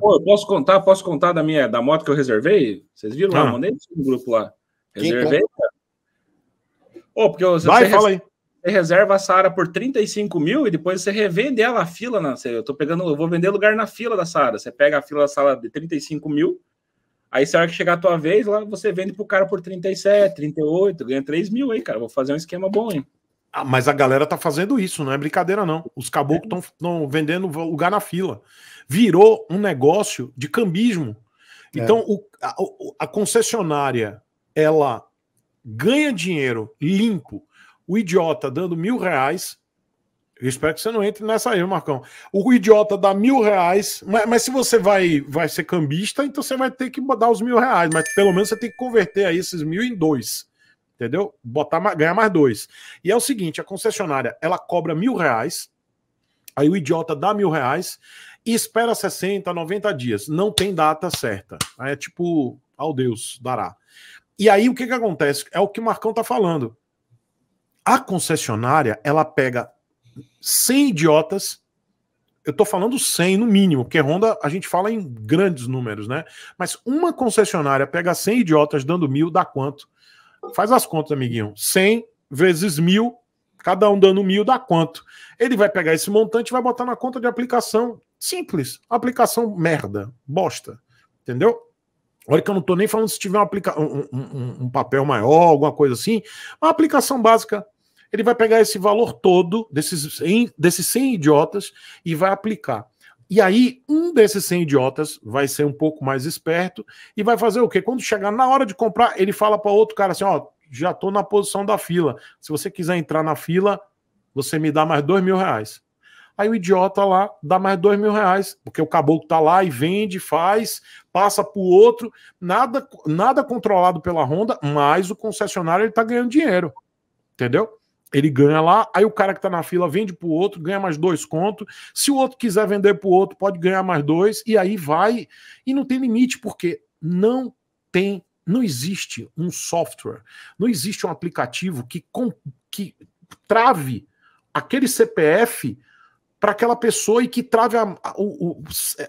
Pô, posso contar, posso contar da minha da moto que eu reservei? Vocês viram lá? Ah. Mandei no grupo lá. Reservei. Oh, porque você, Vai, você fala res... aí. Você reserva a Sara por 35 mil e depois você revende ela a fila. Na... Eu tô pegando, eu vou vender lugar na fila da Sara. Você pega a fila da sala de 35 mil, aí se a hora que chegar a tua vez, lá você vende pro cara por 37, 38, ganha 3 mil aí, cara. Vou fazer um esquema bom, hein? Ah, mas a galera tá fazendo isso, não é brincadeira, não. Os caboclos estão é. vendendo lugar na fila virou um negócio de cambismo. É. Então, é. o, a, a, concessionária ela ganha dinheiro limpo. O idiota dando mil reais. Eu espero que você não entre nessa aí, Marcão. O idiota dá mil reais, mas, mas se você vai, vai ser cambista, então você vai ter que dar os mil reais, mas pelo menos você tem que converter aí esses mil em dois entendeu? Botar, ganhar mais dois. E é o seguinte, a concessionária, ela cobra mil reais, aí o idiota dá mil reais, e espera 60, 90 dias. Não tem data certa. É tipo, ao oh, Deus, dará. E aí o que, que acontece? É o que o Marcão tá falando. A concessionária, ela pega 100 idiotas. Eu tô falando 100 no mínimo, porque Honda a gente fala em grandes números, né? Mas uma concessionária pega 100 idiotas dando mil, dá quanto? Faz as contas, amiguinho. 100 vezes mil, cada um dando mil, dá quanto? Ele vai pegar esse montante e vai botar na conta de aplicação. Simples. Aplicação merda, bosta. Entendeu? Olha que eu não estou nem falando se tiver um, um, um, um, papel maior, alguma coisa assim. Uma aplicação básica. Ele vai pegar esse valor todo desses 100, desses 100 idiotas e vai aplicar. E aí, um desses 100 idiotas vai ser um pouco mais esperto e vai fazer o quê? Quando chegar na hora de comprar, ele fala para outro cara assim: ó, já estou na posição da fila. Se você quiser entrar na fila, você me dá mais dois mil reais. Aí o idiota lá dá mais dois mil reais, porque o caboclo tá lá e vende, faz, passa para o outro, nada, nada controlado pela Honda, mas o concessionário ele tá ganhando dinheiro, entendeu? Ele ganha lá, aí o cara que tá na fila vende para o outro, ganha mais dois contos. Se o outro quiser vender para o outro, pode ganhar mais dois, e aí vai. E não tem limite, porque não tem, não existe um software, não existe um aplicativo que, com, que trave aquele CPF para aquela pessoa e que trave a, a, o, o,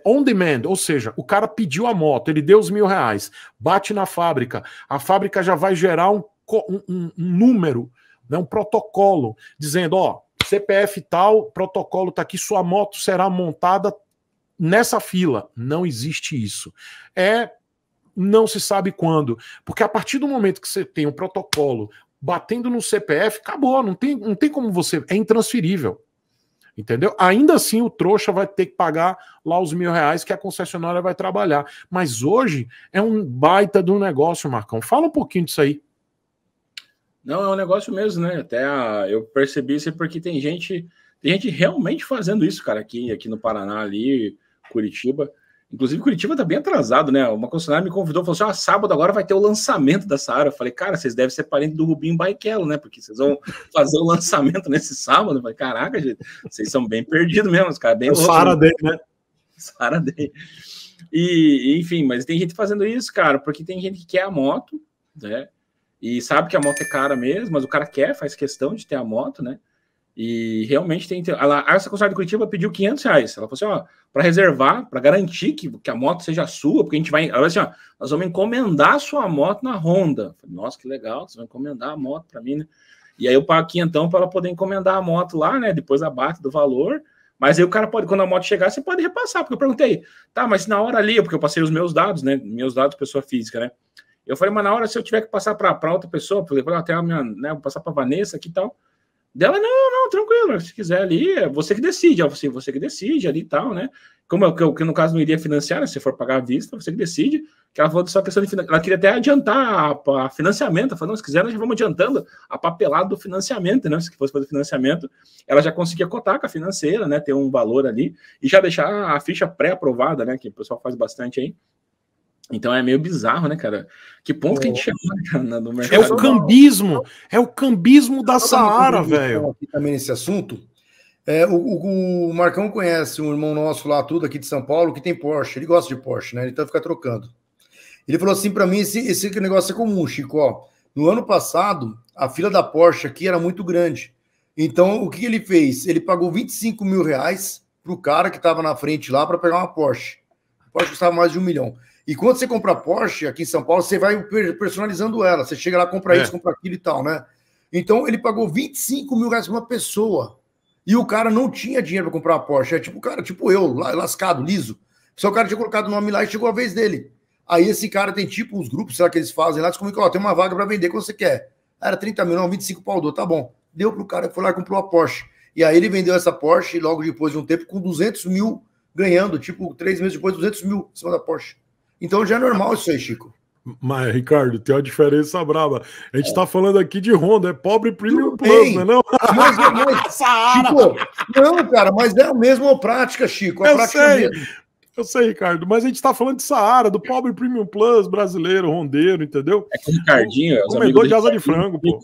on demand, ou seja, o cara pediu a moto, ele deu os mil reais, bate na fábrica, a fábrica já vai gerar um, um, um número, né, um protocolo, dizendo: ó, CPF tal, protocolo tá aqui, sua moto será montada nessa fila. Não existe isso. É. Não se sabe quando, porque a partir do momento que você tem um protocolo batendo no CPF, acabou, não tem, não tem como você. É intransferível. Entendeu? Ainda assim, o trouxa vai ter que pagar lá os mil reais que a concessionária vai trabalhar. Mas hoje é um baita do negócio, Marcão. Fala um pouquinho disso aí. Não, é um negócio mesmo, né? Até a, eu percebi isso porque tem gente, tem gente realmente fazendo isso, cara, aqui, aqui no Paraná, ali, Curitiba. Inclusive, Curitiba tá bem atrasado, né? Uma concessionária me convidou, falou assim: ah, sábado agora vai ter o lançamento da Saara. Eu falei, cara, vocês devem ser parente do Rubinho Baikelo, né? Porque vocês vão fazer o lançamento nesse sábado. Eu falei, caraca, gente, vocês são bem perdidos mesmo, os caras bem. É loucos. Saara né? né? Saara dele. E, enfim, mas tem gente fazendo isso, cara, porque tem gente que quer a moto, né? E sabe que a moto é cara mesmo, mas o cara quer, faz questão de ter a moto, né? E realmente tem. Ela, essa concessionária de Curitiba pediu 500 reais. Ela falou assim: ó, para reservar, para garantir que, que a moto seja sua, porque a gente vai. Ela assim: ó, nós vamos encomendar a sua moto na Honda. Falei, Nossa, que legal, você vai encomendar a moto para mim, né? E aí eu pago então para ela poder encomendar a moto lá, né? Depois abate do valor. Mas aí o cara pode, quando a moto chegar, você pode repassar. Porque eu perguntei, tá, mas na hora ali, porque eu passei os meus dados, né? Meus dados, pessoa física, né? Eu falei, mas na hora, se eu tiver que passar para outra pessoa, falei, até a minha, né? Vou passar para Vanessa aqui e tal. Dela, não, não, tranquilo, se quiser ali, é você que decide, é você, assim, você que decide ali e tal, né? Como eu, é que, eu, que no caso não iria financiar, né? Se for pagar à vista, você que decide. Que ela falou só questão de ela queria até adiantar a, a financiamento, ela falou, não, se quiser, nós já vamos adiantando a papelada do financiamento, né? Se fosse fazer financiamento, ela já conseguia cotar com a financeira, né? Ter um valor ali e já deixar a ficha pré-aprovada, né? Que o pessoal faz bastante aí. Então é meio bizarro, né, cara? Que ponto é. que a gente é. chegou né, no mercado? É o cambismo, é o cambismo da Saara, velho. Também nesse assunto, é, o, o, o, Marcão conhece um irmão nosso lá, tudo aqui de São Paulo, que tem Porsche, ele gosta de Porsche, né? Então fica trocando. Ele falou assim para mim, esse, esse negócio é comum, Chico, ó. No ano passado, a fila da Porsche aqui era muito grande. Então, o que ele fez? Ele pagou 25 mil reais pro cara que estava na frente lá para pegar uma Porsche. A Porsche custava mais de um milhão. E quando você compra Porsche aqui em São Paulo, você vai personalizando ela. Você chega lá, compra é. isso, compra aquilo e tal, né? Então ele pagou 25 mil reais por uma pessoa. E o cara não tinha dinheiro para comprar uma Porsche. É tipo, cara, tipo eu, lascado, liso. Só o cara tinha colocado o nome lá e chegou a vez dele. Aí esse cara tem tipo uns grupos, será que eles fazem lá? Eles comunicam, ó, tem uma vaga para vender, quando você quer? Era 30 mil, não, 25 pau do, tá bom. Deu pro cara, foi lá e comprou a Porsche. E aí ele vendeu essa Porsche logo depois de um tempo com 200 mil ganhando, tipo, três meses depois, 200 mil em cima da Porsche. Então já é normal isso aí, Chico. Mas, Ricardo, tem uma diferença braba. A gente está é. Tá falando aqui de Honda, é pobre Premium Plus, né? Não, mas, é mas, Chico, não, cara, mas é a mesma prática, Chico. Eu sei, eu sei, Ricardo, mas a gente está falando de Saara, do pobre Premium Plus brasileiro, rondeiro, entendeu? É como Cardinho, o é comedor é de asa de frango, pô.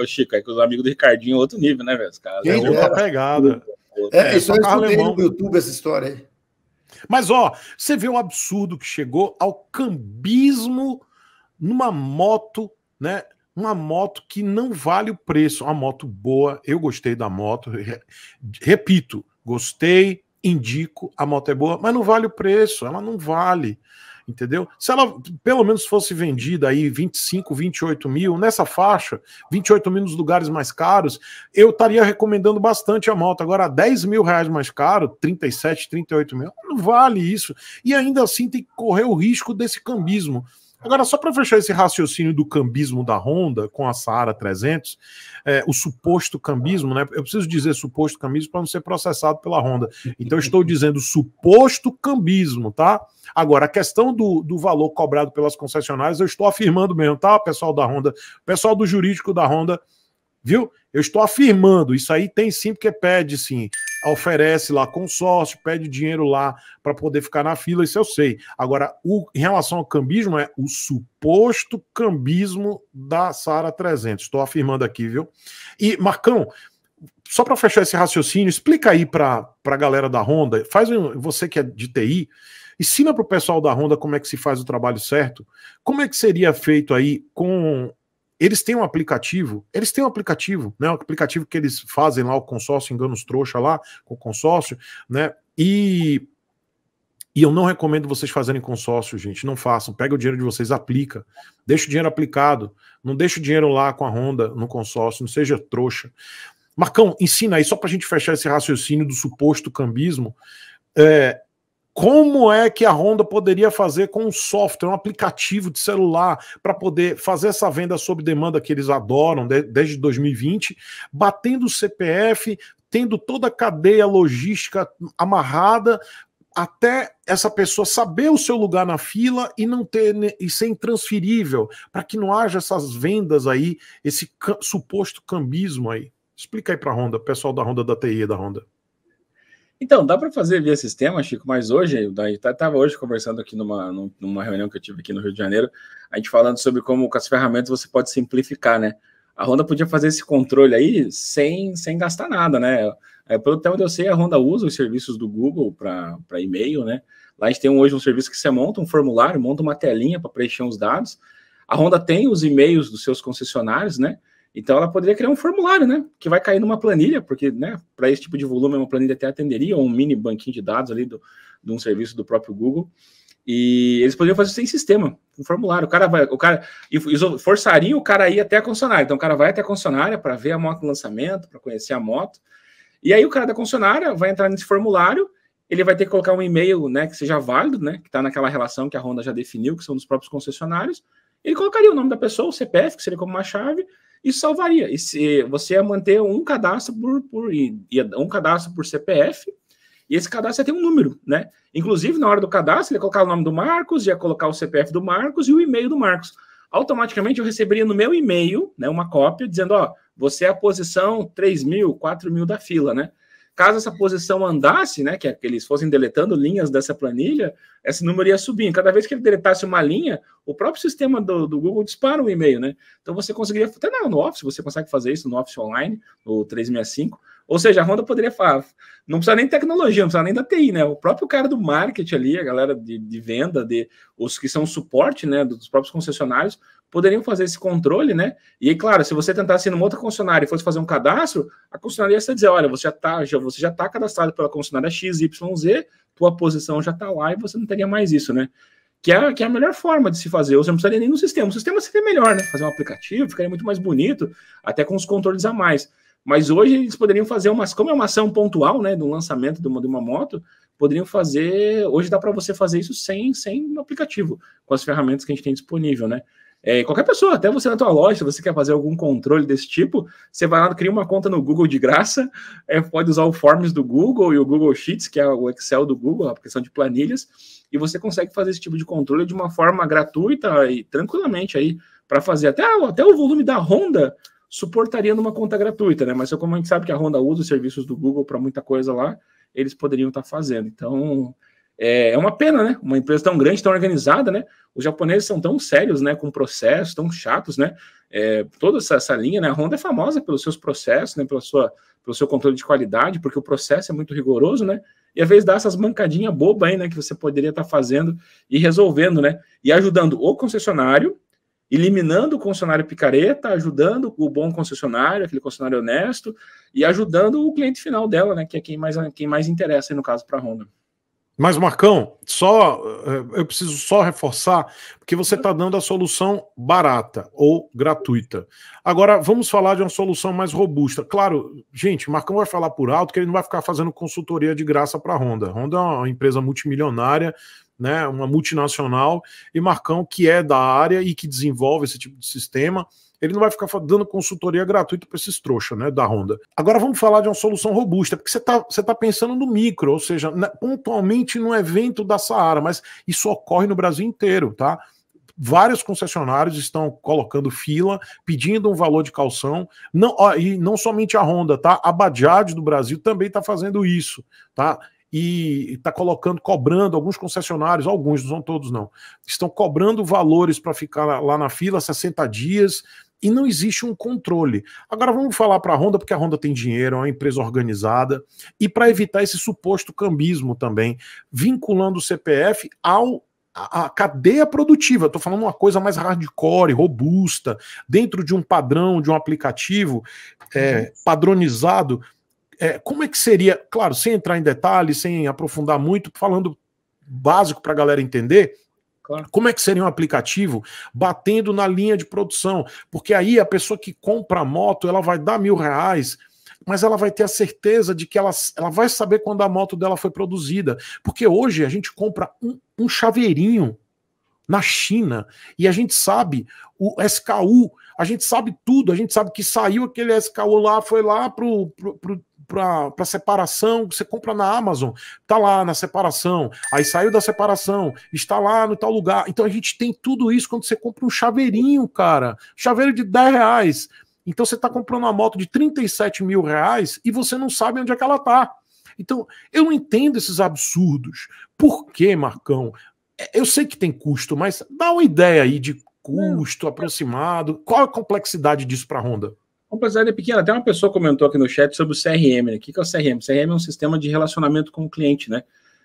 Ô, Chico, é que os amigos do Ricardinho é outro nível, né, velho? Os caras. É outra pegada. É, é, isso é, eu escutei no YouTube essa história aí. Mas, ó, você vê o absurdo que chegou ao cambismo numa moto, né? Uma moto que não vale o preço. Uma moto boa, eu gostei da moto. Repito, gostei, indico, a moto é boa, mas não vale o preço, ela não vale entendeu? Se ela pelo menos fosse vendida aí 25, 28 mil, nessa faixa, 28 mil nos lugares mais caros, eu estaria recomendando bastante a malta. Agora, 10 mil reais mais caro, 37, 38 mil, não vale isso. E ainda assim tem que correr o risco desse cambismo. Agora, só para fechar esse raciocínio do cambismo da Honda com a Saara 300, é, o suposto cambismo, né? Eu preciso dizer suposto cambismo para não ser processado pela Honda. Então, estou dizendo suposto cambismo, tá? Agora, a questão do, do valor cobrado pelas concessionárias, eu estou afirmando mesmo, tá, pessoal da Honda? Pessoal do jurídico da Honda, viu? Eu estou afirmando, isso aí tem sim, porque pede sim oferece lá consórcio, pede dinheiro lá para poder ficar na fila, isso eu sei. Agora, o, em relação ao cambismo, é o suposto cambismo da Sara 300. Estou afirmando aqui, viu? E, Marcão, só para fechar esse raciocínio, explica aí para a galera da Honda, faz um, você que é de TI, ensina para o pessoal da Honda como é que se faz o trabalho certo, como é que seria feito aí com eles têm um aplicativo, eles têm um aplicativo, né? O um aplicativo que eles fazem lá, o consórcio engana os trouxa lá, com o consórcio, né? E, e eu não recomendo vocês fazerem consórcio, gente. Não façam. Pega o dinheiro de vocês, aplica. Deixa o dinheiro aplicado. Não deixa o dinheiro lá com a Honda no consórcio, não seja trouxa. Marcão, ensina aí, só para a gente fechar esse raciocínio do suposto cambismo. É, como é que a Honda poderia fazer com um software, um aplicativo de celular, para poder fazer essa venda sob demanda que eles adoram de, desde 2020, batendo o CPF, tendo toda a cadeia logística amarrada até essa pessoa saber o seu lugar na fila e não ter e ser intransferível, para que não haja essas vendas aí, esse suposto cambismo aí. Explica aí para a Honda, pessoal da Honda da TI da Honda. Então, dá para fazer via sistema, Chico, mas hoje, eu estava tá, hoje conversando aqui numa, numa reunião que eu tive aqui no Rio de Janeiro, a gente falando sobre como com as ferramentas você pode simplificar, né? A Honda podia fazer esse controle aí sem, sem gastar nada, né? É, pelo até tá eu sei, a Honda usa os serviços do Google para e-mail, né? Lá a gente tem hoje um serviço que você monta um formulário, monta uma telinha para preencher os dados. A Honda tem os e-mails dos seus concessionários, né? Então ela poderia criar um formulário, né? Que vai cair numa planilha, porque, né, para esse tipo de volume, uma planilha até atenderia, ou um mini banquinho de dados ali do, de um serviço do próprio Google. E eles poderiam fazer sem sistema, um formulário. O cara vai, o cara e forçaria o cara a ir até a concessionária. Então o cara vai até a concessionária para ver a moto no lançamento, para conhecer a moto. E aí o cara da concessionária vai entrar nesse formulário, ele vai ter que colocar um e-mail, né, que seja válido, né, que está naquela relação que a Honda já definiu, que são dos próprios concessionários. Ele colocaria o nome da pessoa, o CPF, que seria como uma chave, isso salvaria. E se você ia manter um cadastro por, por um cadastro por CPF, e esse cadastro ia ter um número, né? Inclusive, na hora do cadastro, ele ia colocar o nome do Marcos, ia colocar o CPF do Marcos e o e-mail do Marcos. Automaticamente eu receberia no meu e-mail, né, uma cópia dizendo, ó, você é a posição 3 mil, 4 mil da fila, né? Caso essa posição andasse, né, que, é que eles fossem deletando linhas dessa planilha, esse número ia subindo. Cada vez que ele deletasse uma linha, o próprio sistema do, do Google dispara o um e-mail, né? Então você conseguiria, até no Office, você consegue fazer isso no Office Online, no 365, ou seja, a Honda poderia falar, não precisa nem tecnologia, não precisa nem da TI, né? O próprio cara do marketing ali, a galera de, de venda, de os que são suporte, né, dos próprios concessionários, poderiam fazer esse controle, né? E aí, claro, se você tentasse ir numa outra concessionária e fosse fazer um cadastro, a concessionária ia dizer, olha, você já tá, já, você já tá cadastrado pela concessionária XYZ, tua posição já tá lá e você não teria mais isso, né? Que é, que é a melhor forma de se fazer. Você não precisaria nem no sistema. O sistema seria melhor, né? Fazer um aplicativo, ficaria muito mais bonito, até com os controles a mais. Mas hoje eles poderiam fazer umas, como é uma ação pontual, né, do lançamento de uma, de uma moto, poderiam fazer. Hoje dá para você fazer isso sem, sem aplicativo, com as ferramentas que a gente tem disponível, né? É, qualquer pessoa, até você na tua loja, se você quer fazer algum controle desse tipo, você vai lá, cria uma conta no Google de graça, é, pode usar o Forms do Google e o Google Sheets, que é o Excel do Google, a questão de planilhas, e você consegue fazer esse tipo de controle de uma forma gratuita e tranquilamente aí, para fazer até, até o volume da Honda suportaria numa conta gratuita, né? Mas como a gente sabe que a Honda usa os serviços do Google para muita coisa lá, eles poderiam estar tá fazendo. Então, é, é uma pena, né? Uma empresa tão grande, tão organizada, né? Os japoneses são tão sérios, né? Com processos, tão chatos, né? É, toda essa, essa, linha, né? A Honda é famosa pelos seus processos, né? Pela sua, pelo seu controle de qualidade, porque o processo é muito rigoroso, né? E às vezes dá essas mancadinhas bobas aí, né? Que você poderia estar tá fazendo e resolvendo, né? E ajudando o concessionário eliminando o concessionário picareta, ajudando o bom concessionário, aquele concessionário honesto, e ajudando o cliente final dela, né? Que é quem mais, quem mais interessa, no caso, para a Honda. Mas, Marcão, só eh, eu preciso só reforçar, que você está dando a solução barata ou gratuita. Agora, vamos falar de uma solução mais robusta. Claro, gente, Marcão vai falar por alto que ele não vai ficar fazendo consultoria de graça para a Honda. Honda é uma empresa multimilionária, né, uma multinacional, e Marcão, que é da área e que desenvolve esse tipo de sistema, ele não vai ficar dando consultoria gratuita para esses trouxas, né, da Honda. Agora vamos falar de uma solução robusta, porque você está você tá pensando no micro, ou seja, pontualmente no evento da Saara, mas isso ocorre no Brasil inteiro, tá? Vários concessionários estão colocando fila, pedindo um valor de calção. Não, ó, e não somente a Honda, tá? A Bajaj do Brasil também está fazendo isso, tá? e está colocando, cobrando alguns concessionários, alguns, não são todos não, estão cobrando valores para ficar lá na fila 60 dias e não existe um controle. Agora vamos falar para a Honda, porque a Honda tem dinheiro, é uma empresa organizada, e para evitar esse suposto cambismo também, vinculando o CPF ao a, cadeia produtiva, estou falando uma coisa mais hardcore, robusta, dentro de um padrão, de um aplicativo é, uhum. padronizado, é, como é que seria, claro, sem entrar em detalhes, sem aprofundar muito, falando básico para a galera entender, Claro. Como é que seria um aplicativo batendo na linha de produção? Porque aí a pessoa que compra a moto, ela vai dar mil reais, mas ela vai ter a certeza de que ela, ela vai saber quando a moto dela foi produzida. Porque hoje a gente compra um, um chaveirinho na China e a gente sabe o SKU, a gente sabe tudo, a gente sabe que saiu aquele SKU lá, foi lá para pro, pro para separação, você compra na Amazon, tá lá na separação, aí saiu da separação, está lá no tal lugar. Então a gente tem tudo isso quando você compra um chaveirinho, cara. Chaveiro de 10 reais. Então você está comprando uma moto de 37 mil reais e você não sabe onde é que ela tá. Então, eu não entendo esses absurdos. Por que, Marcão? É, eu sei que tem custo, mas dá uma ideia aí de custo aproximado. Qual a complexidade disso para a Honda? complexidade é pequena. Até uma pessoa comentou aqui no chat sobre o CRM. Né? O que é o CRM? O CRM é um sistema de relacionamento com o cliente, né?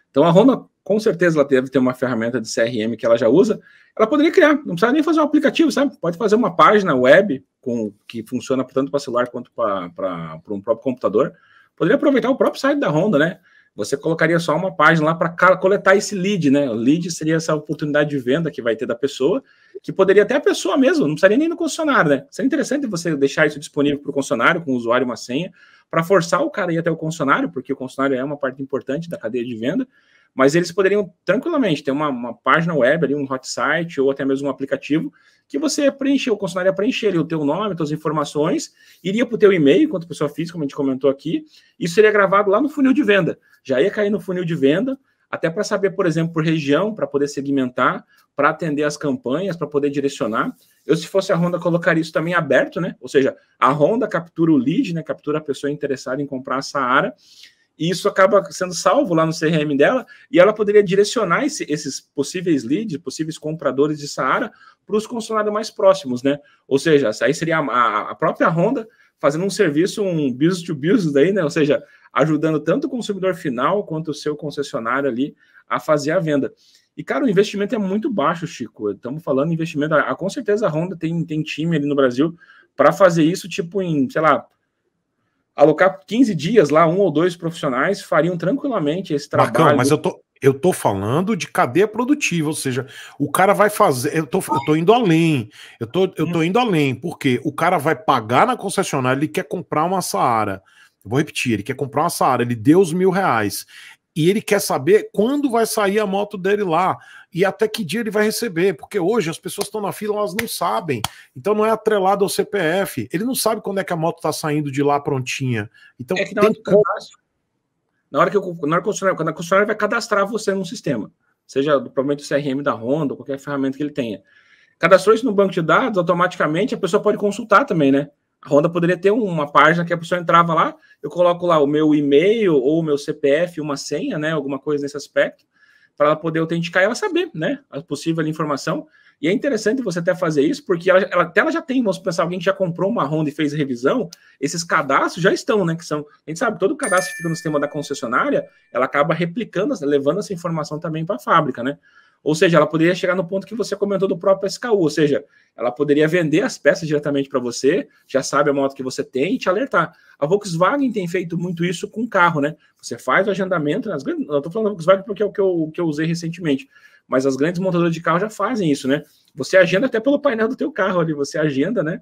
Então a Honda com certeza, ela deve ter uma ferramenta de CRM que ela já usa. Ela poderia criar, não precisa nem fazer um aplicativo, sabe? Pode fazer uma página web com, que funciona tanto para celular quanto para um próprio computador. Poderia aproveitar o próprio site da Honda, né? você colocaria só uma página lá para coletar esse lead, né? O lead seria essa oportunidade de venda que vai ter da pessoa, que poderia até a pessoa mesmo, não precisaria nem no concessionário, né? Seria interessante você deixar isso disponível para o concessionário, com o usuário uma senha, para forçar o cara a ir até o concessionário, porque o concessionário é uma parte importante da cadeia de venda, mas eles poderiam tranquilamente ter uma, uma página web ali, um hot site ou até mesmo um aplicativo que você preencher, o consumidor ia preencher o teu nome, as informações, iria para o teu e-mail, enquanto pessoa física, como a gente comentou aqui, isso seria gravado lá no funil de venda. Já ia cair no funil de venda, até para saber, por exemplo, por região, para poder segmentar, para atender as campanhas, para poder direcionar. Eu, se fosse a Honda, colocaria isso também aberto, né? Ou seja, a Honda captura o lead, né? Captura a pessoa interessada em comprar a Saara e isso acaba sendo salvo lá no CRM dela, e ela poderia direcionar esse, esses possíveis leads, possíveis compradores de Saara, para os concessionários mais próximos, né? Ou seja, aí seria a, a própria Honda fazendo um serviço, um business to business daí, né? Ou seja, ajudando tanto o consumidor final quanto o seu concessionário ali a fazer a venda. E, cara, o investimento é muito baixo, Chico. Estamos falando investimento. Ah, com certeza a Honda tem, tem time ali no Brasil para fazer isso, tipo, em, sei lá, alocar 15 dias lá, um ou dois profissionais fariam tranquilamente esse trabalho. Marcão, mas eu tô, eu tô falando de cadeia produtiva, ou seja, o cara vai fazer. Eu tô, eu tô indo além. Eu tô, eu tô indo além, porque o cara vai pagar na concessionária, ele quer comprar uma Saara. vou repetir, ele quer comprar uma Saara, ele deu os mil reais. E ele quer saber quando vai sair a moto dele lá e até que dia ele vai receber, porque hoje as pessoas estão na fila, elas não sabem. Então não é atrelado ao CPF. Ele não sabe quando é que a moto está saindo de lá prontinha. Então é que na hora cadastro, na hora que eu, na hora que eu, quando a concessionária vai cadastrar você num sistema, seja provavelmente o CRM da Honda, qualquer ferramenta que ele tenha. Cadastrou isso no banco de dados, automaticamente a pessoa pode consultar também, né? A Honda poderia ter uma página que a pessoa entrava lá, eu coloco lá o meu e-mail ou o meu CPF, uma senha, né? Alguma coisa nesse aspecto, para ela poder autenticar e ela saber, né? A possível informação. E é interessante você até fazer isso, porque ela, ela, até ela já tem, vamos pensar, alguém que já comprou uma Honda e fez revisão, esses cadastros já estão, né? Que são, a gente sabe, todo cadastro que fica no sistema da concessionária, ela acaba replicando, levando essa informação também para a fábrica, né? Ou seja, ela poderia chegar no ponto que você comentou do próprio SKU, ou seja, ela poderia vender as peças diretamente para você, já sabe a moto que você tem e te alertar. A Volkswagen tem feito muito isso com carro, né? Você faz o agendamento nas grandes. Não estou falando da Volkswagen porque é o que eu, que eu usei recentemente, mas as grandes montadoras de carro já fazem isso, né? Você agenda até pelo painel do teu carro ali, você agenda, né?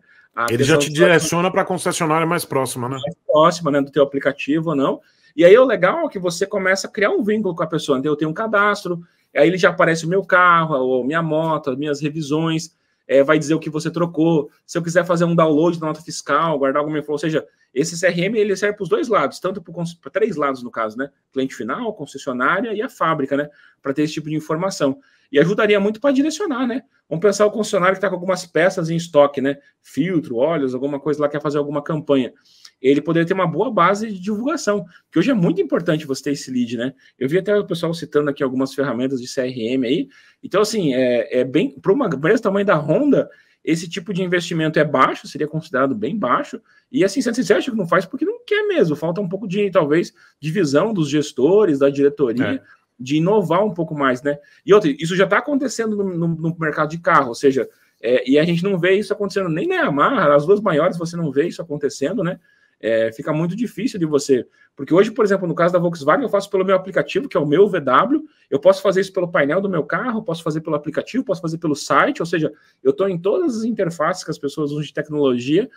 Ele já te direciona para a concessionária mais próxima, né? Mais próxima, né? Do teu aplicativo ou não. E aí o legal é que você começa a criar um vínculo com a pessoa. Então, eu tenho um cadastro, Aí ele já aparece o meu carro, ou minha moto, minhas revisões, é, vai dizer o que você trocou. Se eu quiser fazer um download da nota fiscal, guardar alguma informação, ou seja, esse CRM ele serve para os dois lados, tanto para três lados no caso, né? Cliente final, concessionária e a fábrica, né? Para ter esse tipo de informação. E ajudaria muito para direcionar, né? Vamos pensar o concessionário que está com algumas peças em estoque, né? Filtro, óleos, alguma coisa lá, quer fazer alguma campanha ele poderia ter uma boa base de divulgação, que hoje é muito importante você ter esse lead, né? Eu vi até o pessoal citando aqui algumas ferramentas de CRM aí. Então, assim, é, é bem. Para uma empresa tamanho da Honda, esse tipo de investimento é baixo, seria considerado bem baixo, e assim, Cincentra acha que não faz porque não quer mesmo. Falta um pouco de, talvez, de visão dos gestores, da diretoria. É. De inovar um pouco mais, né? E outra, isso já está acontecendo no, no, no mercado de carro, ou seja, é, e a gente não vê isso acontecendo nem na Yamaha, as duas maiores você não vê isso acontecendo, né? é, fica muito difícil de você. Porque hoje, por exemplo, no caso da Volkswagen, eu faço pelo meu aplicativo, que é o meu VW, eu posso fazer isso pelo painel do meu carro, posso fazer pelo aplicativo, posso fazer pelo site, ou seja, eu estou em todas as interfaces que as pessoas usam de tecnologia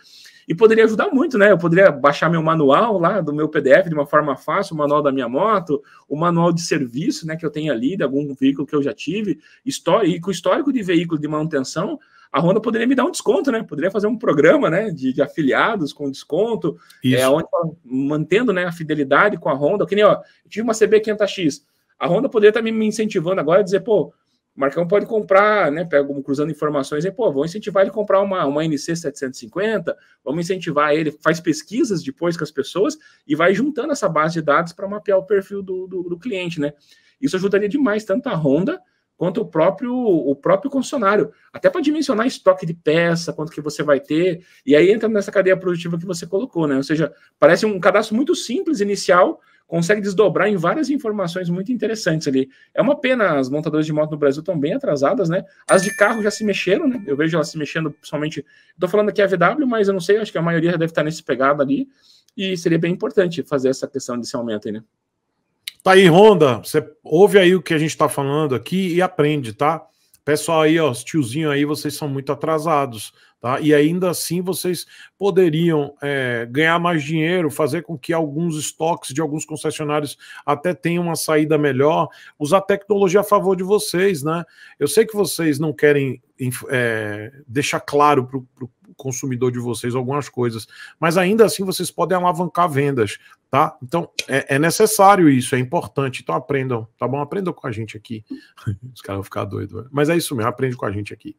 e poderia ajudar muito, né? Eu poderia baixar meu manual lá do meu PDF de uma forma fácil, o manual da minha moto, o manual de serviço, né, que eu tenho ali de algum veículo que eu já tive, e com histórico de veículo de manutenção. A Honda poderia me dar um desconto, né? Poderia fazer um programa, né, de, de afiliados com desconto, é onde mantendo, né, a fidelidade com a Honda. Que nem ó, eu tive uma CB500X. A Honda poderia estar me incentivando agora a dizer, pô, o Marcão pode comprar, né? Pega cruzando informações e, pô, vou incentivar ele a comprar uma, uma NC 750, vamos incentivar ele, faz pesquisas depois com as pessoas e vai juntando essa base de dados para mapear o perfil do, do, do, cliente, né? Isso ajudaria demais, tanto a Honda quanto o próprio, o próprio concessionário, até para dimensionar estoque de peça, quanto que você vai ter, e aí entra nessa cadeia produtiva que você colocou, né? Ou seja, parece um cadastro muito simples inicial, consegue desdobrar em várias informações muito interessantes ali. É uma pena, as montadoras de moto no Brasil estão bem atrasadas, né? As de carro já se mexeram, né? Eu vejo elas se mexendo, principalmente. Estou falando aqui a VW, mas eu não sei, acho que a maioria já deve estar nesse pegado ali. E seria bem importante fazer essa questão desse aumento aí, né? Tá aí, Honda. Você ouve aí o que a gente está falando aqui e aprende, tá? Pessoal aí, ó, os tiozinhos aí, vocês são muito atrasados. Tá? E ainda assim vocês poderiam é, ganhar mais dinheiro, fazer com que alguns estoques de alguns concessionários até tenham uma saída melhor, usar tecnologia a favor de vocês, né? Eu sei que vocês não querem é, deixar claro para o consumidor de vocês algumas coisas, mas ainda assim vocês podem alavancar vendas, tá? Então é, é necessário isso, é importante. Então aprendam, tá bom? Aprendam com a gente aqui. Os caras vão ficar doidos, mas é isso mesmo, aprende com a gente aqui.